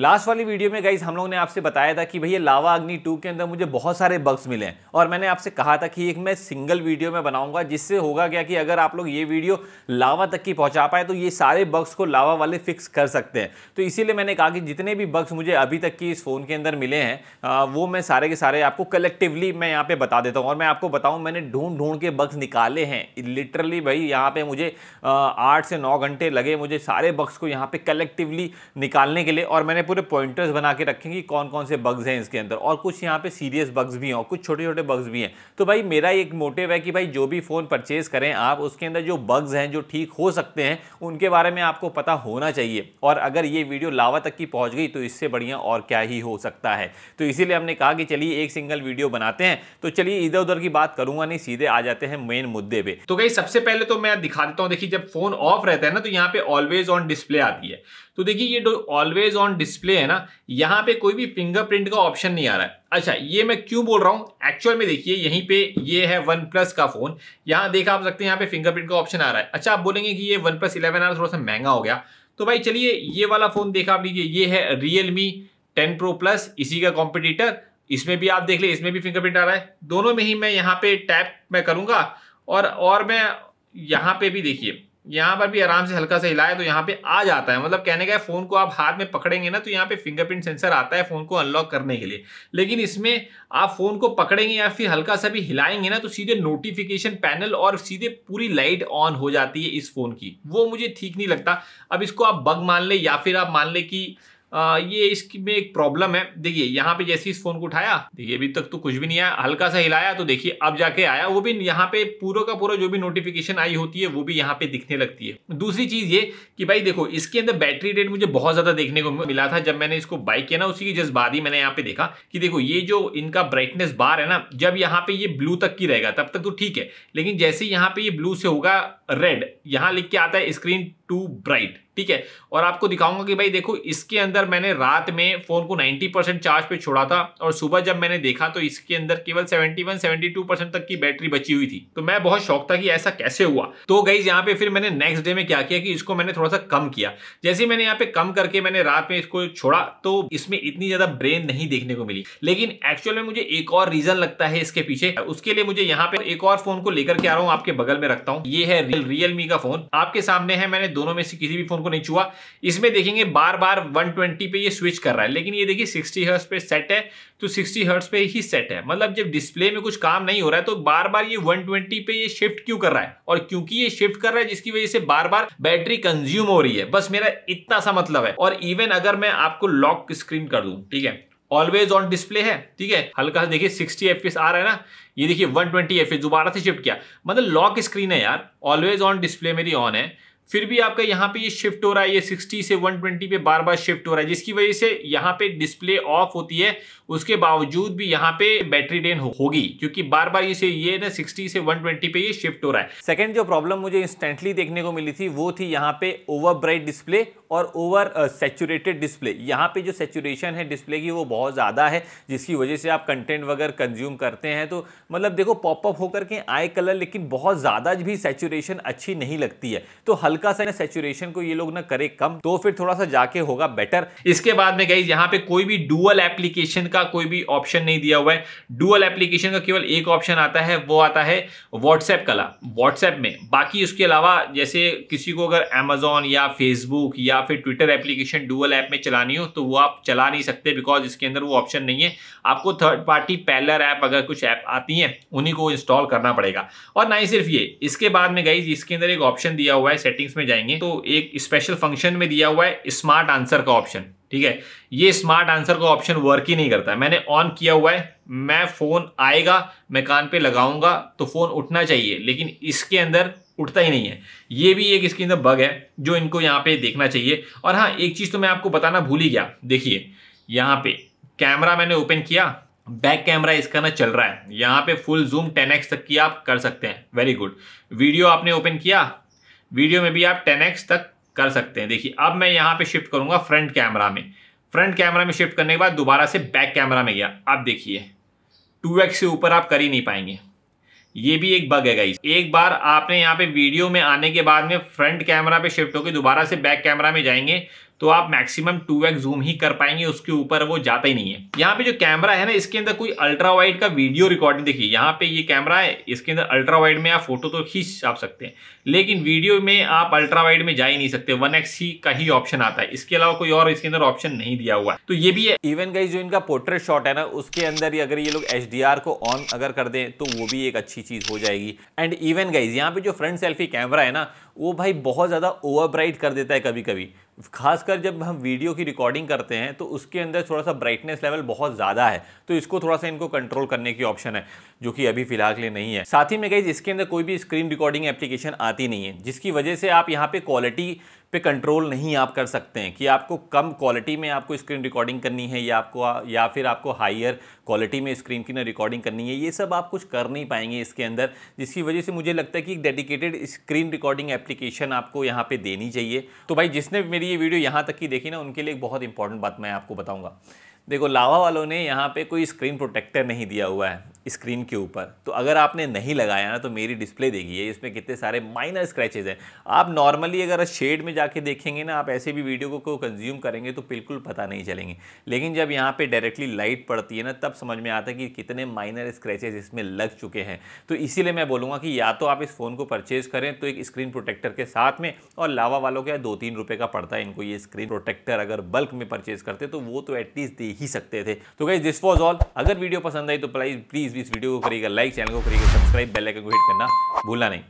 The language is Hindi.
लास्ट वाली वीडियो में गाइज हम लोग ने आपसे बताया था कि भैया लावा अग्नि टू के अंदर मुझे बहुत सारे बग्स मिले हैं और मैंने आपसे कहा था कि एक मैं सिंगल वीडियो में बनाऊंगा जिससे होगा क्या कि अगर आप लोग ये वीडियो लावा तक की पहुंचा पाए तो ये सारे बग्स को लावा वाले फिक्स कर सकते हैं तो इसीलिए मैंने कहा कि जितने भी बग्स मुझे अभी तक की इस फ़ोन के अंदर मिले हैं वो मैं सारे के सारे आपको कलेक्टिवली मैं यहाँ पर बता देता हूँ और मैं आपको बताऊँ मैंने ढूंढ ढूंढ के बग्स निकाले हैं लिटरली भाई यहाँ पर मुझे आठ से नौ घंटे लगे मुझे सारे बग्स को यहाँ पर कलेक्टिवली निकालने के लिए और मैंने पूरे पॉइंटर्स बना के रखें कि कौन कौन से बग्स हैं इसके अंदर और कुछ यहाँ पे सीरियस बग्स भी हैं और कुछ छोटे छोटे बग्स भी हैं तो भाई मेरा एक मोटिव है कि भाई जो भी फ़ोन परचेज़ करें आप उसके अंदर जो बग्स हैं जो ठीक हो सकते हैं उनके बारे में आपको पता होना चाहिए और अगर ये वीडियो लावा तक की पहुँच गई तो इससे बढ़िया और क्या ही हो सकता है तो इसीलिए हमने कहा कि चलिए एक सिंगल वीडियो बनाते हैं तो चलिए इधर उधर की बात करूँगा नहीं सीधे आ जाते हैं मेन मुद्दे पर तो भाई सबसे पहले तो मैं दिखा देता हूँ देखिए जब फोन ऑफ रहता है ना तो यहाँ पे ऑलवेज ऑन डिस्प्ले आती है तो देखिए ये ऑलवेज ऑन डिस्प्ले डिस्प्ले है ना यहाँ पे कोई भी फिंगरप्रिंट का ऑप्शन नहीं आ रहा है अच्छा ये मैं क्यों बोल रहा हूँ एक्चुअल में देखिए यहीं पे ये है वन प्लस का फोन यहाँ देखा आप सकते हैं यहाँ पे फिंगरप्रिंट का ऑप्शन आ रहा है अच्छा आप बोलेंगे कि ये वन प्लस इलेवन आर थोड़ा सा महंगा हो गया तो भाई चलिए ये वाला फोन देखा आप लीजिए ये है Realme ten pro plus इसी का कॉम्पिटिटर इसमें भी आप देख ले इसमें भी फिंगरप्रिंट आ रहा है दोनों में ही मैं यहाँ पे टैप मैं करूँगा और और मैं यहाँ पे भी देखिए यहाँ पर भी आराम से हल्का सा हिलाए तो यहाँ पे आ जाता है मतलब कहने का है फ़ोन को आप हाथ में पकड़ेंगे ना तो यहाँ पे फिंगरप्रिंट सेंसर आता है फ़ोन को अनलॉक करने के लिए लेकिन इसमें आप फ़ोन को पकड़ेंगे या फिर हल्का सा भी हिलाएंगे ना तो सीधे नोटिफिकेशन पैनल और सीधे पूरी लाइट ऑन हो जाती है इस फ़ोन की वो मुझे ठीक नहीं लगता अब इसको आप बग मान लें या फिर आप मान लें कि आ, ये इसकी में एक प्रॉब्लम है देखिए यहाँ पे जैसे इस फोन को उठाया देखिए अभी तक तो कुछ भी नहीं आया हल्का सा हिलाया तो देखिए अब जाके आया वो भी यहाँ पे पूरा का पूरा जो भी नोटिफिकेशन आई होती है वो भी यहाँ पे दिखने लगती है दूसरी चीज ये कि भाई देखो इसके अंदर बैटरी रेट मुझे बहुत ज्यादा देखने को मिला था जब मैंने इसको बाइक किया ना उसी के जस्ट बाद ही मैंने यहाँ पे देखा कि देखो ये जो इनका ब्राइटनेस बार है ना जब यहाँ पे ये ब्लू तक की रहेगा तब तक तो ठीक है लेकिन जैसे यहाँ पे ये ब्लू से होगा रेड यहाँ लिख के आता है स्क्रीन टू ब्राइट ठीक है और आपको दिखाऊंगा कि भाई देखो इसके अंदर मैंने रात में फ़ोन को 90 परसेंट चार्ज पे छोड़ा था और सुबह जब मैंने देखा तो इसके अंदर केवल 71 72 परसेंट तक की बैटरी बची हुई थी तो मैं बहुत शौक था कि ऐसा कैसे हुआ तो गई यहाँ पे फिर मैंने नेक्स्ट डे में क्या किया कि इसको मैंने थोड़ा सा कम किया जैसे मैंने यहाँ पे कम करके मैंने रात में इसको छोड़ा तो इसमें इतनी ज़्यादा ब्रेन नहीं देखने को मिली लेकिन एक्चुअल में मुझे एक और रीज़न लगता है इसके पीछे उसके लिए मुझे यहाँ पे एक और फोन को लेकर के आ रहा हूँ आपके बगल में रखता हूँ ये है रियल रियलमी का फोन आपके सामने है मैंने दोनों में से किसी भी फोन को नहीं छुआ इसमें देखेंगे बार बार 120 पे ये स्विच कर रहा है लेकिन ये देखिए 60 हर्ट्स पे सेट है तो 60 हर्ट्स पे ही सेट है मतलब जब डिस्प्ले में कुछ काम नहीं हो रहा है तो बार बार ये 120 पे ये शिफ्ट क्यों कर रहा है और क्योंकि ये शिफ्ट कर रहा है जिसकी वजह से बार बार बैटरी कंज्यूम हो रही है बस मेरा इतना सा मतलब है और इवन अगर मैं आपको लॉक स्क्रीन कर दू ठीक है ऑलवेज ऑन डिस्प्ले है ठीक है हल्का सा देखिए सिक्सटी एफ आ रहा है ना ये देखिए 120 एफ दोबारा से शिफ्ट किया मतलब लॉक स्क्रीन है यार ऑलवेज ऑन डिस्प्ले मेरी ऑन है फिर भी आपका यहाँ पे ये शिफ्ट हो रहा है ये 60 से 120 पे बार बार शिफ्ट हो रहा है जिसकी वजह से यहाँ पे डिस्प्ले ऑफ होती है उसके बावजूद भी यहाँ पे बैटरी ड्रेन हो, होगी क्योंकि बार बार ये ये ना 60 से 120 पे ये शिफ्ट हो रहा है सेकंड जो प्रॉब्लम मुझे इंस्टेंटली देखने को मिली थी वो थी यहाँ पे ओवर ब्राइट डिस्प्ले और ओवर सेचूरेटेड डिस्प्ले यहाँ पे जो सेचूरेशन है डिस्प्ले की वो बहुत ज़्यादा है जिसकी वजह से आप कंटेंट वगैरह कंज्यूम करते हैं तो मतलब देखो पॉपअप होकर के आए कलर लेकिन बहुत ज़्यादा भी सेचूरेशन अच्छी नहीं लगती है तो हल्का सा सेचूरेशन को ये लोग ना करें कम तो फिर थोड़ा सा जाके होगा बेटर इसके बाद में गई यहाँ पे कोई भी डुअल एप्लीकेशन का कोई भी ऑप्शन नहीं दिया हुआ है डुअल एप्लीकेशन का केवल एक ऑप्शन आता है वो आता है व्हाट्सएप कला व्हाट्सएप में बाकी उसके अलावा जैसे किसी को अगर अमेजोन या फेसबुक या या फिर ट्विटर एप्लीकेशन डुअल ऐप में चलानी हो तो वो आप चला नहीं सकते बिकॉज इसके अंदर वो ऑप्शन नहीं है आपको थर्ड पार्टी पैलर ऐप अगर कुछ ऐप आती हैं उन्हीं को इंस्टॉल करना पड़ेगा और ना ही सिर्फ ये इसके बाद में गई इसके अंदर एक ऑप्शन दिया हुआ है सेटिंग्स में जाएंगे तो एक स्पेशल फंक्शन में दिया हुआ है स्मार्ट आंसर का ऑप्शन ठीक है ये स्मार्ट आंसर का ऑप्शन वर्क ही नहीं करता है मैंने ऑन किया हुआ है मैं फ़ोन आएगा मैं कान पे लगाऊंगा तो फ़ोन उठना चाहिए लेकिन इसके अंदर उठता ही नहीं है ये भी एक इसके अंदर बग है जो इनको यहाँ पे देखना चाहिए और हाँ एक चीज़ तो मैं आपको बताना भूल ही गया देखिए यहाँ पे कैमरा मैंने ओपन किया बैक कैमरा इसका ना चल रहा है यहाँ पे फुल जूम 10x तक की आप कर सकते हैं वेरी गुड वीडियो आपने ओपन किया वीडियो में भी आप 10x तक कर सकते हैं देखिए अब मैं यहाँ पे शिफ्ट करूँगा फ्रंट कैमरा में फ्रंट कैमरा में शिफ्ट करने के बाद दोबारा से बैक कैमरा में गया अब देखिए 2x से ऊपर आप कर ही नहीं पाएंगे ये भी एक बग है गाइस एक बार आपने यहाँ पे वीडियो में आने के बाद में फ्रंट कैमरा पे शिफ्ट होकर दोबारा से बैक कैमरा में जाएंगे तो आप मैक्सिमम टू एक्स जूम ही कर पाएंगे उसके ऊपर वो जाता ही नहीं है यहाँ पे जो कैमरा है ना इसके अंदर कोई अल्ट्रा वाइड का वीडियो रिकॉर्डिंग देखिए यहाँ पे ये कैमरा है इसके अंदर अल्ट्रा वाइड में आप फोटो तो खींच आप सकते हैं लेकिन वीडियो में आप अल्ट्रा वाइड में जा ही नहीं सकते वन एक्स ही का ही ऑप्शन आता है इसके अलावा कोई और इसके अंदर ऑप्शन नहीं दिया हुआ है तो ये भी है इवन गई जो इनका पोर्ट्रेट शॉट है ना उसके अंदर अगर ये लोग एच को ऑन अगर कर दें तो वो भी एक अच्छी चीज हो जाएगी एंड इवन गाइज यहाँ पे जो फ्रंट सेल्फी कैमरा है ना वो भाई बहुत ज़्यादा ओवर ब्राइट कर देता है कभी कभी खासकर जब हम वीडियो की रिकॉर्डिंग करते हैं तो उसके अंदर थोड़ा सा ब्राइटनेस लेवल बहुत ज़्यादा है तो इसको थोड़ा सा इनको कंट्रोल करने की ऑप्शन है जो कि अभी फिलहाल के लिए नहीं है साथ ही में गई इसके अंदर कोई भी स्क्रीन रिकॉर्डिंग एप्लीकेशन आती नहीं है जिसकी वजह से आप यहाँ पे क्वालिटी पे कंट्रोल नहीं आप कर सकते हैं कि आपको कम क्वालिटी में आपको स्क्रीन रिकॉर्डिंग करनी है या आपको या फिर आपको हाइयर क्वालिटी में स्क्रीन की ना रिकॉर्डिंग करनी है ये सब आप कुछ कर नहीं पाएंगे इसके अंदर जिसकी वजह से मुझे लगता है कि एक डेडिकेटेड स्क्रीन रिकॉर्डिंग एप्लीकेशन आपको यहाँ पर देनी चाहिए तो भाई जिसने मेरी ये वीडियो यहाँ तक की देखी ना उनके लिए एक बहुत इंपॉर्टेंट बात मैं आपको बताऊँगा देखो लावा वालों ने यहाँ पे कोई स्क्रीन प्रोटेक्टर नहीं दिया हुआ है स्क्रीन के ऊपर तो अगर आपने नहीं लगाया ना तो मेरी डिस्प्ले देखिए इसमें कितने सारे माइनर स्क्रैचेज हैं आप नॉर्मली अगर शेड में जाके देखेंगे ना आप ऐसे भी वीडियो को, कंज्यूम करेंगे तो बिल्कुल पता नहीं चलेंगे लेकिन जब यहाँ पे डायरेक्टली लाइट पड़ती है ना तब समझ में आता है कि कितने माइनर स्क्रैचेज इसमें लग चुके हैं तो इसीलिए मैं बोलूँगा कि या तो आप इस फ़ोन को परचेज करें तो एक स्क्रीन प्रोटेक्टर के साथ में और लावा वालों के दो तीन रुपये का पड़ता है इनको ये स्क्रीन प्रोटेक्टर अगर बल्क में परचेज करते तो वो तो एटलीस्ट ही सकते थे तो गाइज दिस वॉज ऑल अगर वीडियो पसंद आई तो प्लीज़ प्लीज़ इस वीडियो को करिएगा लाइक चैनल को करिएगा सब्सक्राइब बेल आइकन को हिट करना भूलना नहीं